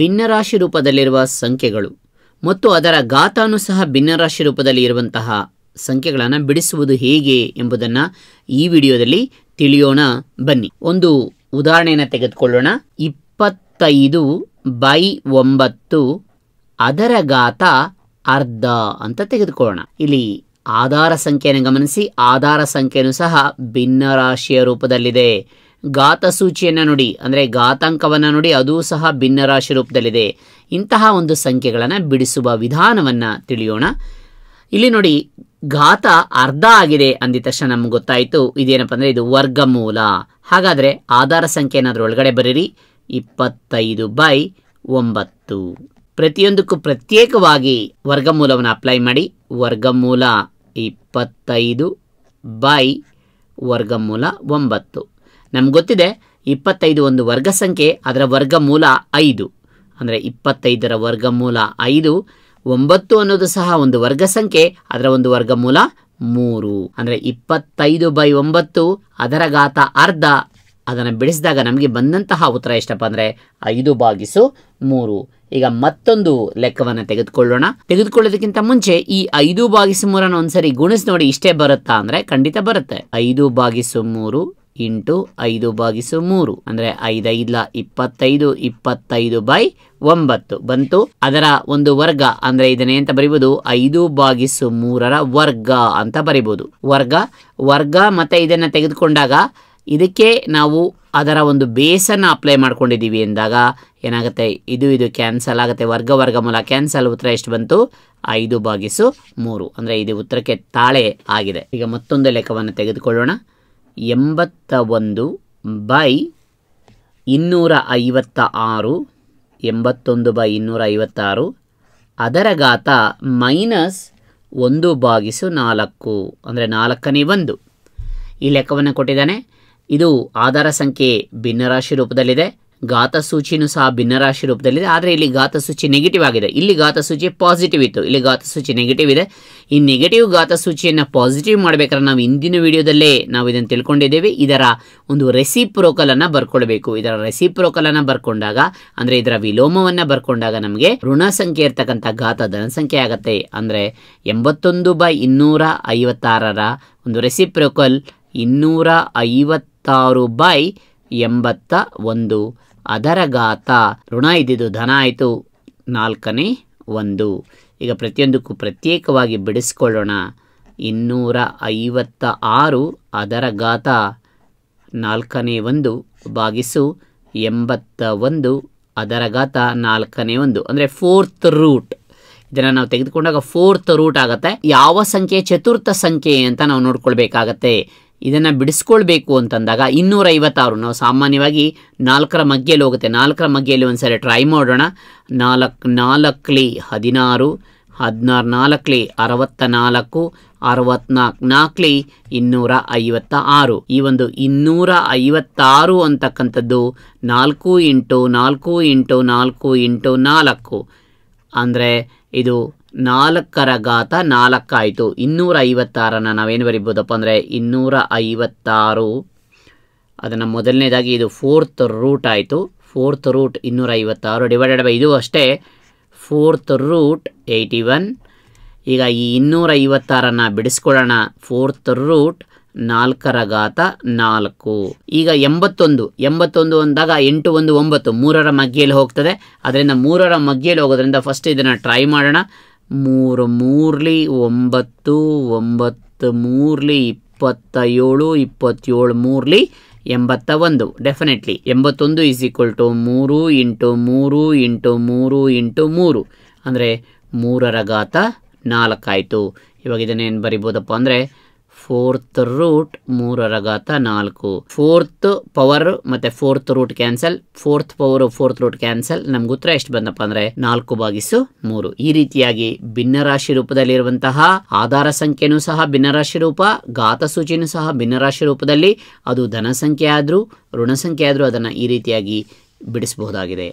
ಭಿನ್ನರಾಶಿ ರೂಪದಲ್ಲಿರುವ ಸಂಖ್ಯೆಗಳು ಮತ್ತು ಅದರ ಗಾತಾನು ಸಹ ಭಿನ್ನರಾಶಿ ರೂಪದಲ್ಲಿ ಇರುವಂತಹ ಸಂಖ್ಯೆಗಳನ್ನು ಬಿಡಿಸುವುದು ಹೇಗೆ ಎಂಬುದನ್ನು ಈ ವಿಡಿಯೋದಲ್ಲಿ ತಿಳಿಯೋಣ ಬನ್ನಿ ಒಂದು ಉದಾಹರಣೆಯನ್ನು ತೆಗೆದುಕೊಳ್ಳೋಣ ಇಪ್ಪತ್ತೈದು ಬೈ ಒಂಬತ್ತು ಅದರ ಗಾತ ಅರ್ಧ ಅಂತ ತೆಗೆದುಕೊಳ್ಳೋಣ ಇಲ್ಲಿ ಆಧಾರ ಸಂಖ್ಯೆಯನ್ನು ಗಮನಿಸಿ ಆಧಾರ ಸಂಖ್ಯೆಯನ್ನು ಸಹ ಭಿನ್ನರಾಶಿಯ ರೂಪದಲ್ಲಿದೆ ಘಾತಸೂಚಿಯನ್ನು ನೋಡಿ ಅಂದರೆ ಘಾತಾಂಕವನ್ನು ನೋಡಿ ಅದೂ ಸಹ ಭಿನ್ನರಾಶಿ ರೂಪದಲ್ಲಿದೆ ಇಂತಹ ಒಂದು ಸಂಖ್ಯೆಗಳನ್ನು ಬಿಡಿಸುವ ವಿಧಾನವನ್ನು ತಿಳಿಯೋಣ ಇಲ್ಲಿ ನೋಡಿ ಘಾತ ಅರ್ಧ ಆಗಿದೆ ಅಂದಿದ ತಕ್ಷಣ ನಮ್ಗೆ ಗೊತ್ತಾಯಿತು ಇದೇನಪ್ಪ ಅಂದರೆ ಇದು ವರ್ಗಮೂಲ ಹಾಗಾದರೆ ಆಧಾರ ಏನಾದರೂ ಒಳಗಡೆ ಬರೀರಿ ಇಪ್ಪತ್ತೈದು ಬೈ ಒಂಬತ್ತು ಪ್ರತಿಯೊಂದಕ್ಕೂ ಪ್ರತ್ಯೇಕವಾಗಿ ವರ್ಗಮೂಲವನ್ನು ಅಪ್ಲೈ ಮಾಡಿ ವರ್ಗಮೂಲ ಇಪ್ಪತ್ತೈದು ಬೈ ವರ್ಗಮೂಲ ಒಂಬತ್ತು ನಮ್ಗೆ ಗೊತ್ತಿದೆ ಇಪ್ಪತ್ತೈದು ಒಂದು ವರ್ಗ ಸಂಖ್ಯೆ ಅದರ ಮೂಲ ಐದು ಅಂದರೆ ಇಪ್ಪತ್ತೈದರ ವರ್ಗ ಮೂಲ ಐದು ಒಂಬತ್ತು ಅನ್ನೋದು ಸಹ ಒಂದು ವರ್ಗ ಸಂಖ್ಯೆ ಅದರ ಒಂದು ವರ್ಗ ಮೂಲ ಮೂರು ಅಂದರೆ ಇಪ್ಪತ್ತೈದು ಬೈ ಒಂಬತ್ತು ಅದರ ಘಾತ ಅರ್ಧ ಅದನ್ನು ಬಿಡಿಸಿದಾಗ ನಮಗೆ ಬಂದಂತಹ ಉತ್ತರ ಎಷ್ಟಪ್ಪ ಅಂದರೆ ಐದು ಬಾಗಿಸು ಮೂರು ಈಗ ಮತ್ತೊಂದು ಲೆಕ್ಕವನ್ನು ತೆಗೆದುಕೊಳ್ಳೋಣ ತೆಗೆದುಕೊಳ್ಳೋದಕ್ಕಿಂತ ಮುಂಚೆ ಈ ಐದು ಬಾಗಿಸು ಮೂರನ್ನು ಒಂದ್ಸರಿ ಗುಣಿಸಿ ನೋಡಿ ಇಷ್ಟೇ ಬರುತ್ತಾ ಅಂದರೆ ಖಂಡಿತ ಬರುತ್ತೆ ಐದು ಬಾಗಿಸು ಮೂರು ಇಂಟು ಐದು ಭಾಗಿಸು ಮೂರು ಅಂದ್ರೆ ಐದೈದ್ಲ ಇಪ್ಪತ್ತೈದು ಇಪ್ಪತ್ತೈದು ಬೈ ಒಂಬತ್ತು ಬಂತು ಅದರ ಒಂದು ವರ್ಗ ಅಂದ್ರೆ ಇದನ್ನೇ ಅಂತ ಬರೀಬಹುದು ಐದು ಭಾಗಿಸು ಮೂರರ ವರ್ಗ ಅಂತ ಬರೀಬಹುದು ವರ್ಗ ವರ್ಗ ಮತ್ತೆ ಇದನ್ನ ತೆಗೆದುಕೊಂಡಾಗ ಇದಕ್ಕೆ ನಾವು ಅದರ ಒಂದು ಬೇಸನ್ನು ಅಪ್ಲೈ ಮಾಡ್ಕೊಂಡಿದ್ದೀವಿ ಎಂದಾಗ ಏನಾಗುತ್ತೆ ಇದು ಇದು ಕ್ಯಾನ್ಸಲ್ ಆಗುತ್ತೆ ವರ್ಗ ವರ್ಗ ಮೂಲ ಕ್ಯಾನ್ಸಲ್ ಉತ್ತರ ಎಷ್ಟು ಬಂತು ಐದು ಭಾಗಿಸು ಮೂರು ಅಂದರೆ ಇದು ಉತ್ತರಕ್ಕೆ ತಾಳೆ ಆಗಿದೆ ಈಗ ಮತ್ತೊಂದು ಲೆಕ್ಕವನ್ನು ತೆಗೆದುಕೊಳ್ಳೋಣ ಎಂಬತ್ತ ಒಂದು ಬೈ ಇನ್ನೂರ ಐವತ್ತ ಆರು ಎಂಬತ್ತೊಂದು ಬೈ ಇನ್ನೂರ ಐವತ್ತಾರು ಅದರ ಗಾತ ಮೈನಸ್ ಒಂದು ಬಾಗಿಸು ನಾಲ್ಕು ಅಂದರೆ ನಾಲ್ಕನೇ ಒಂದು ಈ ಲೆಕ್ಕವನ್ನು ಕೊಟ್ಟಿದ್ದಾನೆ ಇದು ಆಧಾರ ಸಂಖ್ಯೆ ಭಿನ್ನರಾಶಿ ರೂಪದಲ್ಲಿದೆ ಘಾತಸೂಚಿನೂ ಸಹ ಭಿನ್ನರಾಶಿ ರೂಪದಲ್ಲಿದೆ ಆದರೆ ಇಲ್ಲಿ ಘಾತಸೂಚಿ ನೆಗೆಟಿವ್ ಆಗಿದೆ ಇಲ್ಲಿ ಘಾತಸೂಚಿ ಪಾಸಿಟಿವ್ ಇತ್ತು ಇಲ್ಲಿ ಘಾತಸೂಚಿ ನೆಗೆಟಿವ್ ಇದೆ ಈ ನೆಗೆಟಿವ್ ಘಾತಸೂಚಿಯನ್ನು ಪಾಸಿಟಿವ್ ಮಾಡಬೇಕಾದ್ರೆ ನಾವು ಇಂದಿನ ವಿಡಿಯೋದಲ್ಲೇ ನಾವು ಇದನ್ನು ತಿಳ್ಕೊಂಡಿದ್ದೇವೆ ಇದರ ಒಂದು ರೆಸಿಪ್ರೋಕಲನ್ನು ಬರ್ಕೊಳ್ಬೇಕು ಇದರ ರೆಸಿಪ್ರೋಕಲನ್ನು ಬರ್ಕೊಂಡಾಗ ಅಂದರೆ ಇದರ ವಿಲೋಮವನ್ನು ಬರ್ಕೊಂಡಾಗ ನಮಗೆ ಋಣ ಸಂಖ್ಯೆ ಇರ್ತಕ್ಕಂಥ ಘಾತ ಧನ ಸಂಖ್ಯೆ ಆಗುತ್ತೆ ಅಂದರೆ ಎಂಬತ್ತೊಂದು ಬೈ ಇನ್ನೂರ ಐವತ್ತಾರರ ಒಂದು ರೆಸಿಪ್ರೋಕಲ್ ಇನ್ನೂರ ಐವತ್ತಾರು ಬೈ ಎಂಬತ್ತ ಒಂದು ಅದರ ಘಾತ ಋಣ ಇದ್ದಿದ್ದು ಧನ ಆಯಿತು ನಾಲ್ಕನೇ ಒಂದು ಈಗ ಪ್ರತಿಯೊಂದಕ್ಕೂ ಪ್ರತ್ಯೇಕವಾಗಿ ಬಿಡಿಸ್ಕೊಳ್ಳೋಣ ಇನ್ನೂರ ಐವತ್ತ ಆರು ಅದರ ಗಾತ ನಾಲ್ಕನೇ ಒಂದು ಭಾಗಿಸು ಎಂಬತ್ತ ಒಂದು ಅದರ ಗಾತ ನಾಲ್ಕನೇ ಒಂದು ಅಂದರೆ ಫೋರ್ತ್ ರೂಟ್ ಇದನ್ನು ನಾವು ತೆಗೆದುಕೊಂಡಾಗ ಫೋರ್ತ್ ರೂಟ್ ಆಗುತ್ತೆ ಯಾವ ಸಂಖ್ಯೆ ಚತುರ್ಥ ಸಂಖ್ಯೆ ಅಂತ ನಾವು ನೋಡ್ಕೊಳ್ಬೇಕಾಗತ್ತೆ ಇದನ್ನು ಬಿಡಿಸ್ಕೊಳ್ಬೇಕು ಅಂತಂದಾಗ ಇನ್ನೂರ ಐವತ್ತಾರು ನಾವು ಸಾಮಾನ್ಯವಾಗಿ ನಾಲ್ಕರ ಮಗ್ಗೆಯಲ್ಲಿ ಹೋಗುತ್ತೆ ನಾಲ್ಕರ ಮಗ್ಗೆಯಲ್ಲಿ ಒಂದು ಸಾರಿ ಟ್ರೈ ಮಾಡೋಣ ನಾಲ್ಕು ನಾಲ್ಕಲಿ ಹದಿನಾರು ಹದಿನಾರು ನಾಲ್ಕಲಿ ಅರವತ್ತ ನಾಲ್ಕು ಅರವತ್ನಾಲ್ಕು ನಾಲ್ಕಲಿ ಇನ್ನೂರ ಐವತ್ತ ಆರು ಈ ಒಂದು ಇನ್ನೂರ ಐವತ್ತಾರು ಅಂತಕ್ಕಂಥದ್ದು ನಾಲ್ಕು ಇಂಟು ನಾಲ್ಕು ಇಂಟು ನಾಲ್ಕು ಇಂಟು ನಾಲ್ಕು ಅಂದರೆ ಇದು ನಾಲ್ಕರ ಘಾತ ನಾಲ್ಕಾಯಿತು ಇನ್ನೂರ ಐವತ್ತಾರನ್ನು ನಾವೇನು ಬರಿಬೋದಪ್ಪ ಅಂದರೆ ಇನ್ನೂರ ಐವತ್ತಾರು ಅದನ್ನು ಮೊದಲನೇದಾಗಿ ಇದು ಫೋರ್ತ್ ರೂಟ್ ಆಯಿತು ಫೋರ್ತ್ ರೂಟ್ ಇನ್ನೂರ ಐವತ್ತಾರು ಡಿವೈಡೆಡ್ ಬೈ ಇದು ಅಷ್ಟೇ ಫೋರ್ತ್ ರೂಟ್ ಏಯ್ಟಿ ಒನ್ ಈಗ ಈ ಇನ್ನೂರ ಐವತ್ತಾರನ್ನು ಬಿಡಿಸ್ಕೊಳ್ಳೋಣ ಫೋರ್ತ್ ರೂಟ್ ನಾಲ್ಕರ ಘಾತ ನಾಲ್ಕು ಈಗ ಎಂಬತ್ತೊಂದು ಎಂಬತ್ತೊಂದು ಅಂದಾಗ ಎಂಟು ಒಂದು ಒಂಬತ್ತು ಮೂರರ ಮಗ್ಗಿಯಲ್ಲಿ ಹೋಗ್ತದೆ ಅದರಿಂದ ಮೂರರ ಮಗ್ಗಿಯಲ್ಲಿ ಹೋಗೋದ್ರಿಂದ ಫಸ್ಟ್ ಇದನ್ನು ಟ್ರೈ ಮಾಡೋಣ ಮೂರು ಮೂರಲಿ ಒಂಬತ್ತು ಒಂಬತ್ತು ಮೂರಲಿ ಇಪ್ಪತ್ತ ಏಳು ಇಪ್ಪತ್ತೇಳು ಮೂರಲಿ ಎಂಬತ್ತ ಒಂದು ಡೆಫಿನೆಟ್ಲಿ ಎಂಬತ್ತೊಂದು ಈಸ್ ಈಕ್ವಲ್ ಟು ಮೂರು ಇಂಟು ಮೂರು ಇಂಟು ಮೂರು ಇಂಟು ಮೂರು ಅಂದರೆ ಮೂರರ ಘಾತ ನಾಲ್ಕಾಯಿತು ಇವಾಗ ಇದನ್ನೇನು ಬರಿಬೋದಪ್ಪ ಅಂದರೆ ಫೋರ್ತ್ ರೂಟ್ ಮೂರರ ಘಾತ ನಾಲ್ಕು ಫೋರ್ತ್ ಪವರ್ ಮತ್ತೆ fourth root cancel fourth power fourth root cancel ನಮ್ಗೆ ಉತ್ತರ ಎಷ್ಟು ಬಂದಪ್ಪ ಅಂದ್ರೆ ನಾಲ್ಕು ಬಾಗಿಸು ಮೂರು ಈ ರೀತಿಯಾಗಿ ಭಿನ್ನರಾಶಿ ರೂಪದಲ್ಲಿರುವಂತಹ ಆಧಾರ ಸಂಖ್ಯೆನೂ ಸಹ ಭಿನ್ನರಾಶಿ ರೂಪ ಘಾತ ಸೂಚಿನೂ ಸಹ ಭಿನ್ನರಾಶಿ ರೂಪದಲ್ಲಿ ಅದು ಧನ ಸಂಖ್ಯೆ ಆದರೂ ಋಣ ಸಂಖ್ಯೆ ಆದರೂ ಅದನ್ನು ಈ ರೀತಿಯಾಗಿ ಬಿಡಿಸಬಹುದಾಗಿದೆ